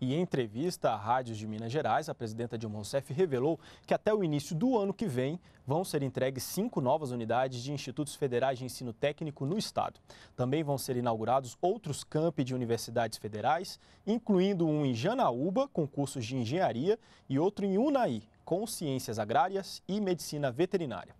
E em entrevista à Rádios de Minas Gerais, a presidenta Dilma Rousseff revelou que até o início do ano que vem vão ser entregues cinco novas unidades de institutos federais de ensino técnico no estado. Também vão ser inaugurados outros campi de universidades federais, incluindo um em Janaúba, com cursos de engenharia, e outro em Unai com ciências agrárias e medicina veterinária.